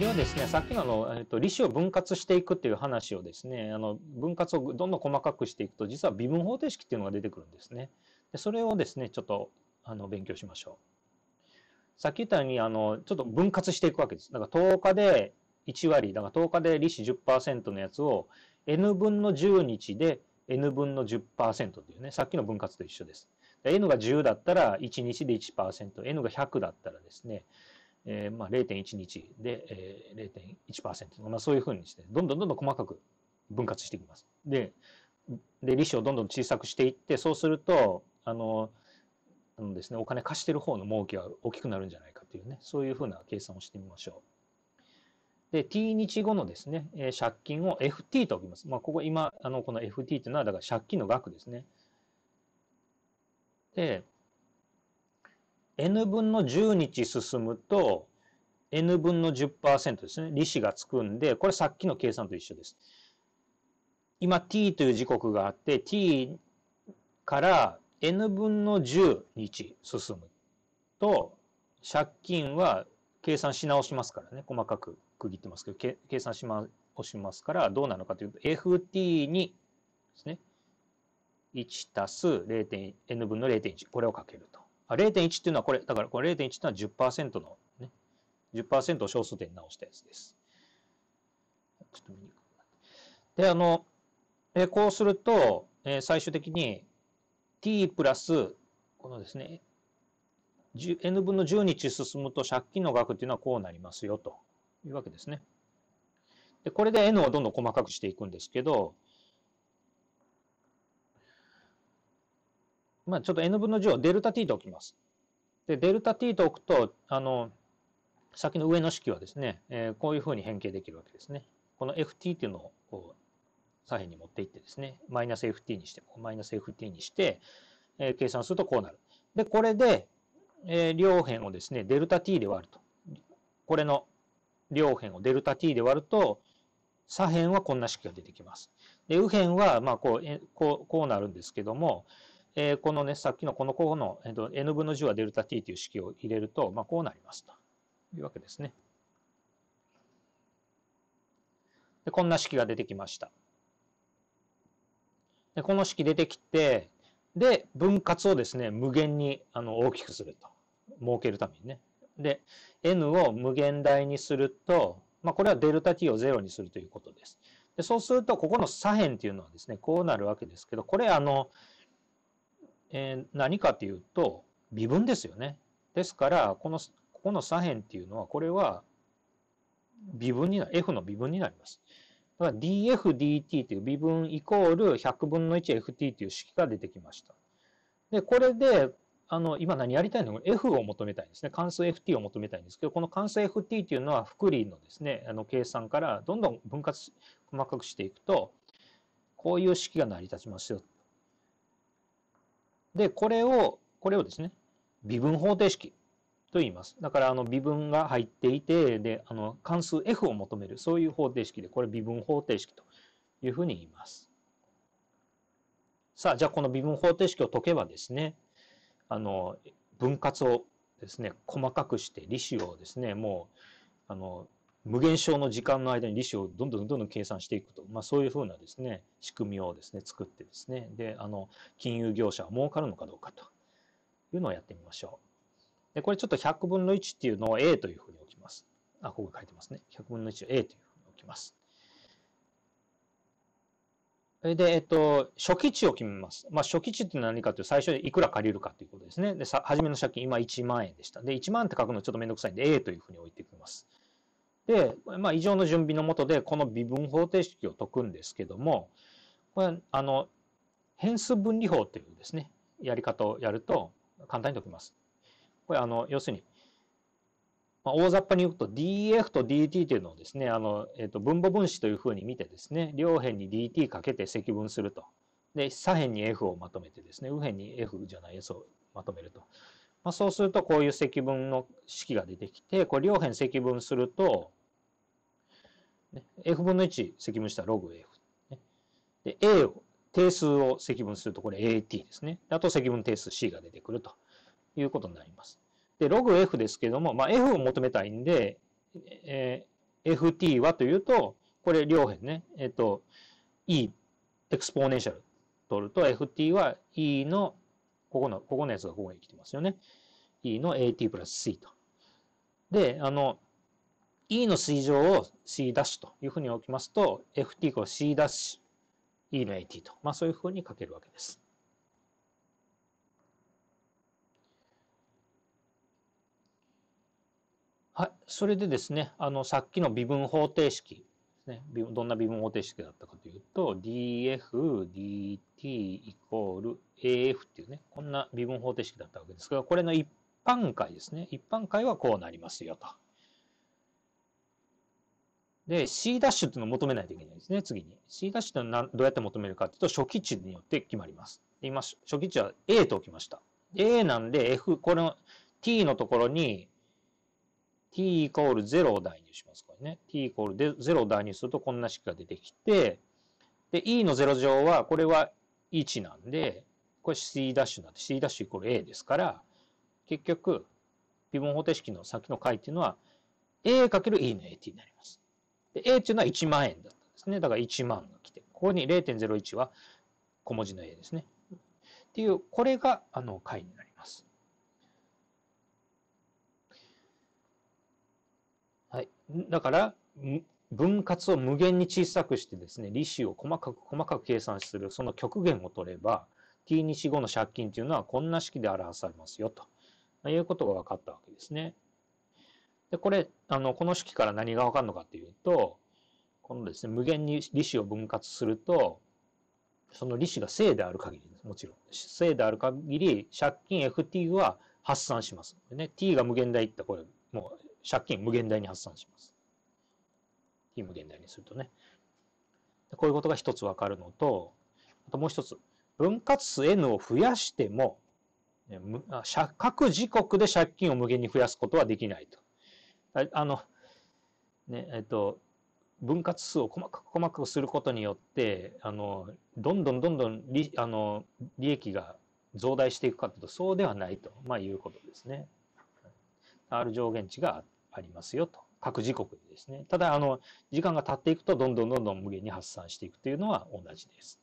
ではですね、さっきのあの、えっ、と、利子を分割していくっていう話をですね、あの、分割をどんどん細かくしていくと、実は微分方程式っていうのが出てくるんですね。でそれをですね、ちょっと、あの、勉強しましょう。さっき言ったように、あの、ちょっと分割していくわけです。だから10日で1割、だから10日で利子10%のやつを、n 分の10日で n 分の10%っていうね、さっきの分割と一緒です。n が10だったら1日で1%、n が100だったらですね、えー、まあ0.1日で、えー、0.1%とか、まあ、そういうふうにして、どんどんどんどん細かく分割していきます。で、で利子をどんどん小さくしていって、そうすると、あの、あのですね、お金貸してる方の儲けは大きくなるんじゃないかというね、そういうふうな計算をしてみましょう。で、t 日後のですね、えー、借金を ft と置きます。まあ、ここ今、あの、この ft というのは、だから借金の額ですね。で、n 分の10日進むと n 分の10%ですね。利子がつくんで、これさっきの計算と一緒です。今 t という時刻があって、t から n 分の10日進むと、借金は計算し直しますからね。細かく区切ってますけど、計算し直しますから、どうなのかというと、ft にですね、1たす n 分の0.1、これをかけると。あ0.1っていうのはこれ、だからこれ0.1っていうのは10%のね、10%を小数点に直したやつです。ちょっと見にくくなって。で、あの、えこうすると、え最終的に t プラス、このですね、n 分の10日進むと借金の額っていうのはこうなりますよというわけですね。でこれで n をどんどん細かくしていくんですけど、まあ、ちょっと n 分の10をデルタ t と置きます。で、デルタ t と置くと、あの、先の上の式はですね、えー、こういうふうに変形できるわけですね。この ft っていうのをこう左辺に持っていってですね、マイナス ft にしても、マイナス ft にして、えー、計算するとこうなる。で、これで、えー、両辺をですね、デルタ t で割ると。これの両辺をデルタ t で割ると、左辺はこんな式が出てきます。で、右辺は、まあこう、こう、こうなるんですけども、えー、このね、さっきのこの候補の、えー、と n 分の10はデルタ t という式を入れると、まあ、こうなりますというわけですね。でこんな式が出てきました。でこの式出てきて、で、分割をですね、無限にあの大きくすると。設けるためにね。で、n を無限大にすると、まあ、これはデルタ t を0にするということです。でそうすると、ここの左辺っていうのはですね、こうなるわけですけど、これあの、えー、何かというと微分ですよね。ですからこのここの左辺っていうのはこれは微分にな f の微分になります。だから dfdt という微分イコール100分の 1ft という式が出てきました。で、これで、あの、今何やりたいの ?f を求めたいんですね。関数 ft を求めたいんですけど、この関数 ft というのは、複利のですね、あの、計算からどんどん分割、細かくしていくと、こういう式が成り立ちますよで、これを、これをですね、微分方程式と言います。だから、あの、微分が入っていて、で、あの、関数 f を求める、そういう方程式で、これ微分方程式というふうに言います。さあ、じゃあこの微分方程式を解けばですね、あの、分割をですね、細かくして、利子をですね、もう、あの、無限小の時間の間に利子をどんどんどんどん計算していくと、まあ、そういうふうなですね、仕組みをですね、作ってですね、で、あの、金融業者は儲かるのかどうかというのをやってみましょう。で、これちょっと100分の1っていうのを A というふうに置きます。あ、ここ書いてますね。100分の1を A というふうに置きます。それで、えっと、初期値を決めます。まあ、初期値って何かというと、最初にいくら借りるかということですね。で、さ、初めの借金、今1万円でした。で、1万って書くのちょっとめんどくさいんで、A というふうに置いていきます。で、まあ、以上の準備のもとで、この微分方程式を解くんですけども、これ、あの、変数分離法というですね、やり方をやると、簡単に解きます。これ、あの、要するに、まあ、大雑把に言うと DF と DT というのをですね、あの、えっ、ー、と、分母分子というふうに見てですね、両辺に DT かけて積分すると。で、左辺に F をまとめてですね、右辺に F じゃない S をまとめると。まあ、そうすると、こういう積分の式が出てきて、これ両辺積分すると、ね、f 分の1積分したらログ f。ね、で、a を、定数を積分するとこれ at ですね。あと積分定数 c が出てくるということになります。で、ログ f ですけども、まあ、f を求めたいんで、えー、ft はというと、これ両辺ね、えっ、ー、と、e、エクスポーネンシャル取ると ft は e の、ここの、ここのやつがここに来てますよね。e の at プラス c と。で、あの、E の水乗を C' というふうに置きますと、ft イ C' E の AT と、まあ、そういうふうに書けるわけです。はい、それでですね、あの、さっきの微分方程式ですね、どんな微分方程式だったかというと、df、dt イコール af っていうね、こんな微分方程式だったわけですが、これの一般解ですね。一般解はこうなりますよと。で、C ダッシュっていうのを求めないといけないですね、次に。C ダッシュってのはどうやって求めるかっていうと、初期値によって決まります。今、初期値は A と置きました。A なんで F、これの t のところに t イコール0を代入します。これね。t イコールで0を代入するとこんな式が出てきて、で、e の0乗は、これは1なんで、これ c' なんで、c' イコール a ですから、結局、微分方程式の先の解っていうのは、a かける e の at になります。で、A っていうのは1万円だったんですね。だから1万が来て、ここに0.01は小文字の A ですね。っていう、これが、あの、解になります。はい。だから、分割を無限に小さくしてですね、利子を細かく細かく計算する、その極限を取れば、t 日後の借金というのはこんな式で表されますよ、ということが分かったわけですね。で、これ、あの、この式から何がわかるのかっていうと、このですね、無限に利子を分割すると、その利子が正である限りです。もちろん。正である限り、借金 FT は発散します。ね、t が無限大ってこれ、もう借金無限大に発散します。t 無限大にするとね。こういうことが一つわかるのと、あともう一つ。分割数 n を増やしても、各時刻で借金を無限に増やすことはできないと。あの、ね、えっと、分割数を細かく細かくすることによって、あの、どんどんどんどん利、あの、利益が増大していくかというと、そうではないと、まあ、いうことですね。R 上限値がありますよと。各時刻ですね。ただ、あの、時間が経っていくと、どんどんどんどん無限に発散していくというのは同じです。